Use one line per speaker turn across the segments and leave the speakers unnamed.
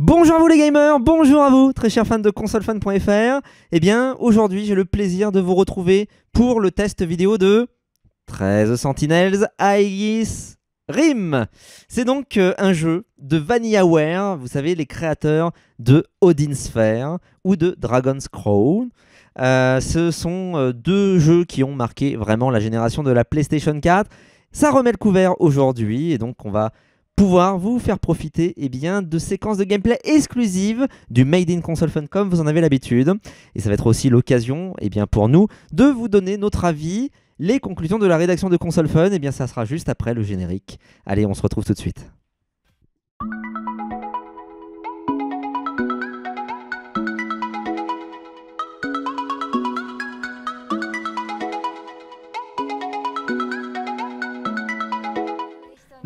Bonjour à vous les gamers, bonjour à vous très chers fans de consolefan.fr. Eh bien, aujourd'hui, j'ai le plaisir de vous retrouver pour le test vidéo de 13 Sentinels Aegis Rim. C'est donc euh, un jeu de Vanillaware, vous savez, les créateurs de Odin Sphere ou de Dragon's Crown. Euh, ce sont euh, deux jeux qui ont marqué vraiment la génération de la PlayStation 4. Ça remet le couvert aujourd'hui et donc on va pouvoir vous faire profiter eh bien, de séquences de gameplay exclusives du Made in Console Fun comme vous en avez l'habitude. Et ça va être aussi l'occasion eh bien, pour nous de vous donner notre avis, les conclusions de la rédaction de Console Fun. Et eh bien, ça sera juste après le générique. Allez, on se retrouve tout de suite.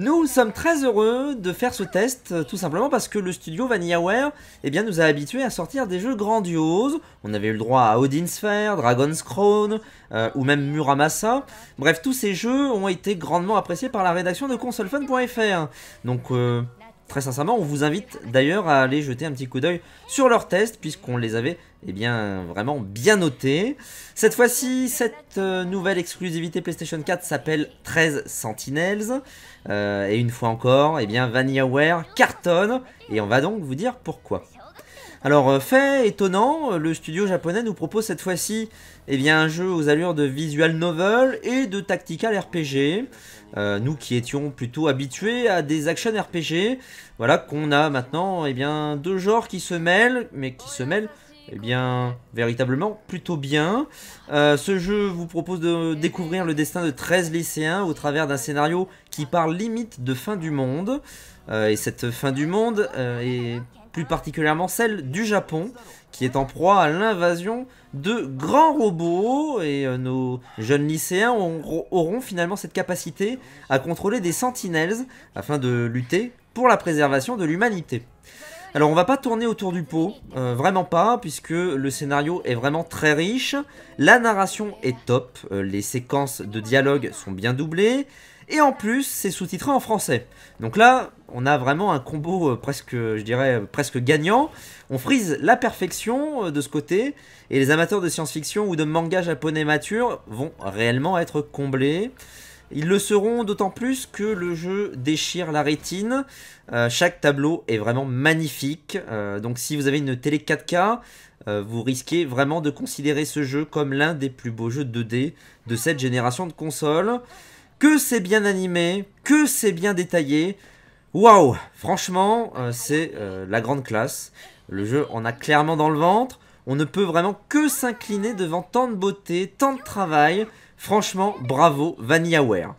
Nous sommes très heureux de faire ce test, euh, tout simplement parce que le studio VanillaWare eh bien, nous a habitués à sortir des jeux grandioses. On avait eu le droit à Odin's Sphere, Dragon's Crown, euh, ou même Muramasa. Bref, tous ces jeux ont été grandement appréciés par la rédaction de consolefun.fr. Donc, euh, très sincèrement, on vous invite d'ailleurs à aller jeter un petit coup d'œil sur leurs tests, puisqu'on les avait eh bien, vraiment bien noté. Cette fois-ci, cette euh, nouvelle exclusivité PlayStation 4 s'appelle 13 Sentinels. Euh, et une fois encore, eh bien, VanillaWare cartonne. Et on va donc vous dire pourquoi. Alors, euh, fait étonnant, le studio japonais nous propose cette fois-ci eh bien, un jeu aux allures de visual novel et de tactical RPG. nous qui étions plutôt habitués à des action RPG, voilà qu'on a maintenant eh bien, deux genres qui se mêlent, mais qui se mêlent eh bien, véritablement, plutôt bien. Euh, ce jeu vous propose de découvrir le destin de 13 lycéens au travers d'un scénario qui parle limite de fin du monde. Euh, et cette fin du monde euh, est plus particulièrement celle du Japon, qui est en proie à l'invasion de grands robots, et nos jeunes lycéens auront finalement cette capacité à contrôler des sentinelles afin de lutter pour la préservation de l'humanité. Alors on va pas tourner autour du pot, euh, vraiment pas, puisque le scénario est vraiment très riche, la narration est top, euh, les séquences de dialogue sont bien doublées, et en plus c'est sous-titré en français. Donc là, on a vraiment un combo euh, presque, je dirais, presque gagnant. On frise la perfection de ce côté, et les amateurs de science-fiction ou de manga japonais mature vont réellement être comblés. Ils le seront d'autant plus que le jeu déchire la rétine. Euh, chaque tableau est vraiment magnifique. Euh, donc si vous avez une télé 4K, euh, vous risquez vraiment de considérer ce jeu comme l'un des plus beaux jeux 2D de cette génération de consoles. Que c'est bien animé, que c'est bien détaillé. Waouh Franchement, c'est la grande classe. Le jeu en a clairement dans le ventre. On ne peut vraiment que s'incliner devant tant de beauté, tant de travail. Franchement, bravo, Vanillaware.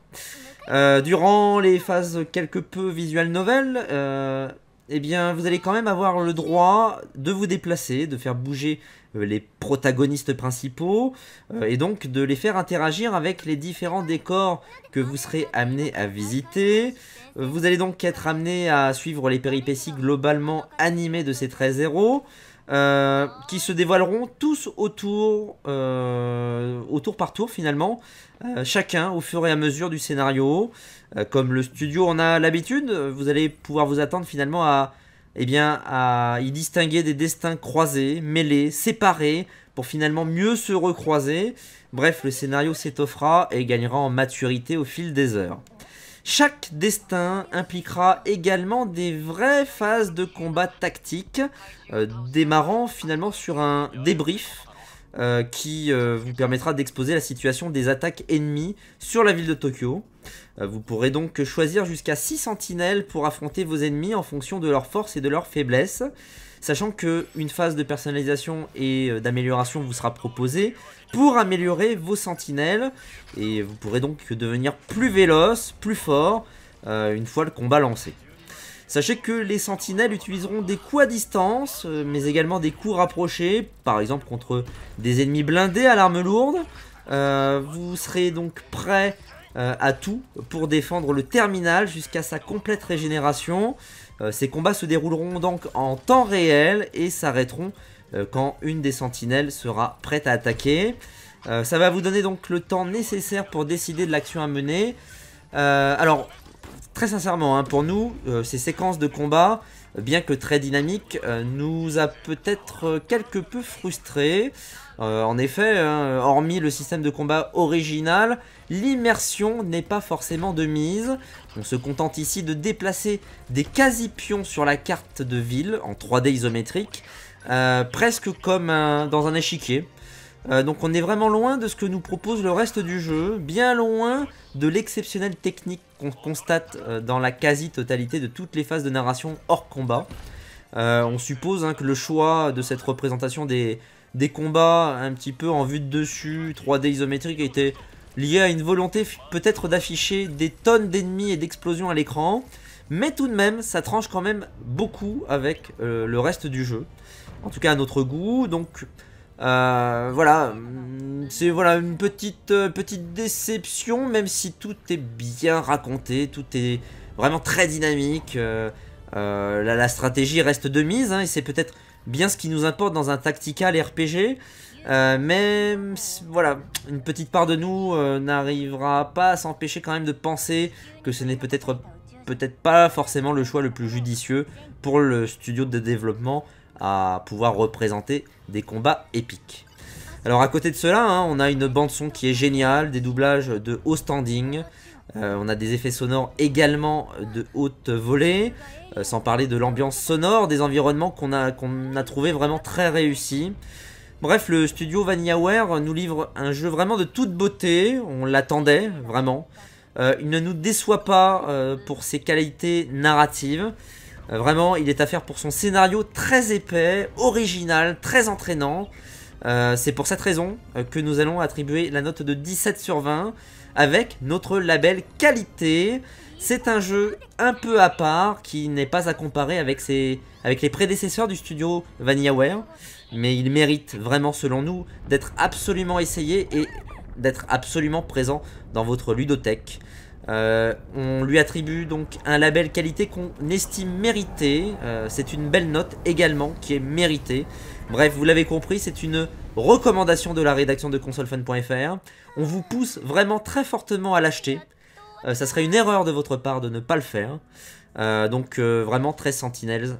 Euh, durant les phases quelque peu visuelles nouvelles, euh, eh bien, vous allez quand même avoir le droit de vous déplacer, de faire bouger euh, les protagonistes principaux, et donc de les faire interagir avec les différents décors que vous serez amené à visiter. Vous allez donc être amené à suivre les péripéties globalement animées de ces 13 héros. Euh, qui se dévoileront tous autour, euh, par tour finalement, euh, chacun au fur et à mesure du scénario. comme le studio en a l'habitude, vous allez pouvoir vous attendre finalement à, eh bien, à y distinguer des destins croisés, mêlés, séparés, pour finalement mieux se recroiser. Bref, le scénario s'étoffera et gagnera en maturité au fil des heures. Chaque destin impliquera également des vraies phases de combat tactique, euh, démarrant finalement sur un débrief euh, qui euh, vous permettra d'exposer la situation des attaques ennemies sur la ville de Tokyo. vous pourrez donc choisir jusqu'à 6 sentinelles pour affronter vos ennemis en fonction de leurs forces et de leurs faiblesses sachant qu'une phase de personnalisation et euh, d'amélioration vous sera proposée pour améliorer vos sentinelles, et vous pourrez donc devenir plus véloce, plus fort, euh, une fois le combat lancé. Sachez que les sentinelles utiliseront des coups à distance, euh, mais également des coups rapprochés, par exemple contre des ennemis blindés à l'arme lourde. vous serez donc prêt à tout pour défendre le terminal jusqu'à sa complète régénération. Euh, ces combats se dérouleront donc en temps réel et s'arrêteront euh, quand une des sentinelles sera prête à attaquer. Euh, ça va vous donner donc le temps nécessaire pour décider de l'action à mener. alors, très sincèrement, hein, pour nous, ces séquences de combat, bien que très dynamique, euh, nous a peut-être quelque peu frustrés. Euh, en effet, hein, hormis le système de combat original, l'immersion n'est pas forcément de mise. On se contente ici de déplacer des quasi-pions sur la carte de ville en 3D isométrique, euh, presque comme dans un échiquier. Euh, donc on est vraiment loin de ce que nous propose le reste du jeu, bien loin de l'exceptionnelle technique qu'on constate euh, dans la quasi-totalité de toutes les phases de narration hors combat. Euh, on suppose hein, que le choix de cette représentation des, des combats un petit peu en vue de dessus, 3D isométrique, a été lié à une volonté peut-être d'afficher des tonnes d'ennemis et d'explosions à l'écran, mais tout de même, ça tranche quand même beaucoup avec le reste du jeu. En tout cas à notre goût, donc... Euh, voilà, c'est voilà une petite euh, petite déception, même si tout est bien raconté, tout est vraiment très dynamique. Euh, la, stratégie reste de mise, hein, et c'est peut-être bien ce qui nous importe dans un tactical RPG. mais voilà, une petite part de nous n'arrivera pas à s'empêcher quand même de penser que ce n'est peut-être peut-être pas forcément le choix le plus judicieux pour le studio de développement à pouvoir représenter des combats épiques. Alors à côté de cela, hein, on a une bande son qui est géniale, des doublages de haut standing, euh, on a des effets sonores également de haute volée, euh, sans parler de l'ambiance sonore, des environnements qu'on a, trouvés a trouvé vraiment très réussis. Bref, le studio VanillaWare nous livre un jeu vraiment de toute beauté, on l'attendait vraiment. Euh, il ne nous déçoit pas pour ses qualités narratives vraiment, il est à faire pour son scénario très épais, original, très entraînant. Euh, c'est pour cette raison euh, que nous allons attribuer la note de 17 sur 20 avec notre label qualité. C'est un jeu un peu à part qui n'est pas à comparer avec, avec les prédécesseurs du studio VanillaWare, mais il mérite vraiment selon nous d'être absolument essayé et d'être absolument présent dans votre ludothèque. Euh, on lui attribue donc un label qualité qu'on estime mérité. Euh, c'est une belle note également qui est méritée. Bref, vous l'avez compris, c'est une recommandation de la rédaction de consolefun.fr. On vous pousse vraiment très fortement à l'acheter. Euh, ça serait une erreur de votre part de ne pas le faire. donc vraiment très Sentinels,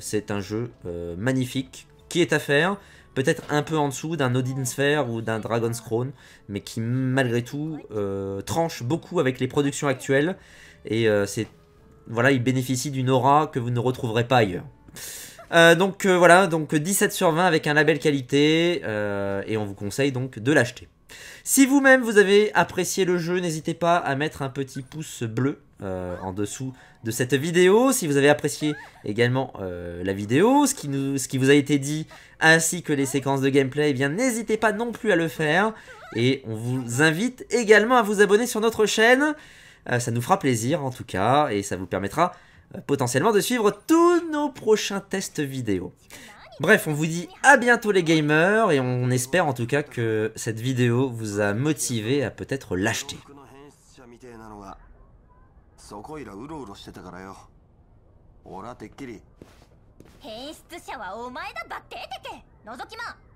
c'est un jeu magnifique qui est à faire, peut-être un peu en dessous d'un Odin Sphere ou d'un Dragon's Crown, mais qui malgré tout euh, tranche beaucoup avec les productions actuelles, et euh, c'est voilà, il bénéficie d'une aura que vous ne retrouverez pas ailleurs. Euh, donc voilà, donc 17 sur 20 avec un label qualité, et on vous conseille donc de l'acheter. Si vous-même vous avez apprécié le jeu, n'hésitez pas à mettre un petit pouce bleu euh, en dessous de cette vidéo. Si vous avez apprécié également euh, la vidéo, ce qui, nous, ce qui vous a été dit, ainsi que les séquences de gameplay, eh bien n'hésitez pas non plus à le faire. Et on vous invite également à vous abonner sur notre chaîne. Euh, ça nous fera plaisir en tout cas, et ça vous permettra potentiellement de suivre tous nos prochains tests vidéo. Bref, on vous dit à bientôt les gamers, et on espère en tout cas que cette vidéo vous a motivé à peut-être l'acheter. そこいらうろうろしてたからよ俺はてっきり変質者はお前だばってーてけ覗きま